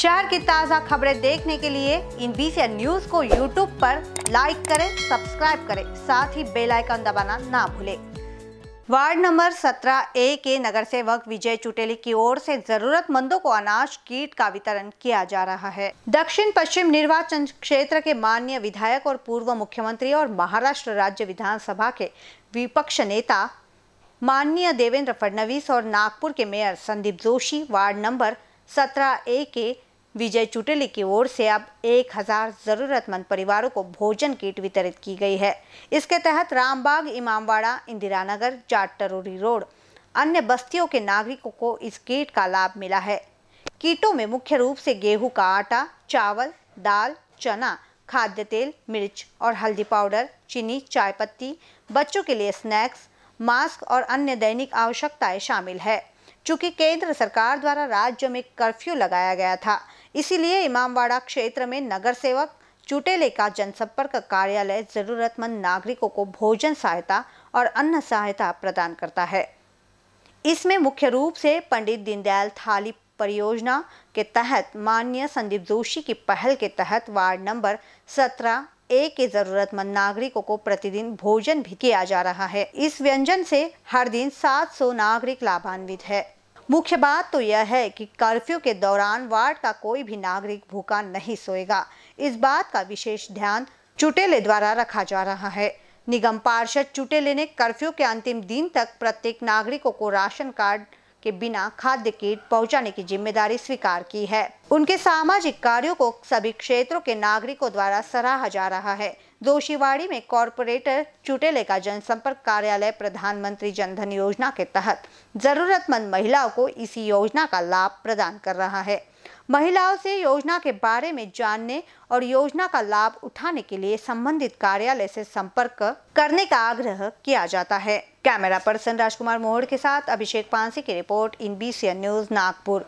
शहर की ताज़ा खबरें देखने के लिए इन बीसी न्यूज को यूट्यूब पर लाइक करें सब्सक्राइब करें साथ ही बेल आइकन दबाना ना भूलें वार्ड नंबर 17 ए के नगर सेवक विजय चुटेली की ओर से जरूरतमंदों को अनाज कीट का वितरण किया जा रहा है दक्षिण पश्चिम निर्वाचन क्षेत्र के माननीय विधायक और पूर्व मुख्यमंत्री और महाराष्ट्र राज्य विधानसभा के विपक्ष नेता माननीय देवेंद्र फडणवीस और नागपुर के mayor Sandeep Joshi ward number सत्रह ए के विजय चुटेली की ओर से अब 1000 जरूरतमंद परिवारों को भोजन किट वितरित की गई है इसके तहत रामबाग इमामवाड़ा इंदिरा नगर जाट रोड अन्य बस्तियों के नागरिकों को इस किट का लाभ मिला है कीटों में मुख्य रूप से गेहूं का आटा चावल दाल चना खाद्य तेल मिर्च और हल्दी पाउडर चीनी चाय पत्ती बच्चों के लिए स्नैक्स मास्क और अन्य दैनिक आवश्यकताएं शामिल है चूंकि केंद्र सरकार द्वारा राज्य में कर्फ्यू लगाया गया था इसीलिए इमामवाड़ा क्षेत्र में नगर सेवक चुटेले का जनसंपर्क कार्यालय जरूरतमंद नागरिकों को भोजन सहायता और अन्य सहायता प्रदान करता है इसमें मुख्य रूप से पंडित दीनदयाल थाली परियोजना के तहत माननीय संदीप जोशी की पहल के तहत वार्ड नंबर 17 ए के जरूरतमंद नागरिकों को प्रतिदिन भोजन भी किया जा रहा है इस व्यंजन से हर दिन 700 नागरिक लाभान्वित है मुख्य बात तो यह है कि कर्फ्यू के दौरान वार्ड का कोई भी नागरिक भूखा नहीं सोएगा इस बात का विशेष ध्यान चुटेले द्वारा रखा जा रहा है निगम पार्षद चुटेले ने कर्फ्यू के अंतिम दिन तक प्रत्येक नागरिकों को राशन कार्ड के बिना खाद्य किट पहुंचाने की जिम्मेदारी स्वीकार की है उनके सामाजिक कार्यों को सभी क्षेत्रों के नागरिकों द्वारा सराहा जा रहा है दोषीवाड़ी में कॉरपोरेटर चुटेले का जनसंपर्क कार्यालय प्रधानमंत्री जनधन योजना के तहत जरूरतमंद महिलाओं को इसी योजना का लाभ प्रदान कर रहा है महिलाओं से योजना के बारे में जानने और योजना का लाभ उठाने के लिए संबंधित कार्यालय से संपर्क करने का आग्रह किया जाता है कैमरा पर्सन राजकुमार मोहड़ के साथ अभिषेक पांसी की report in B news Nagpur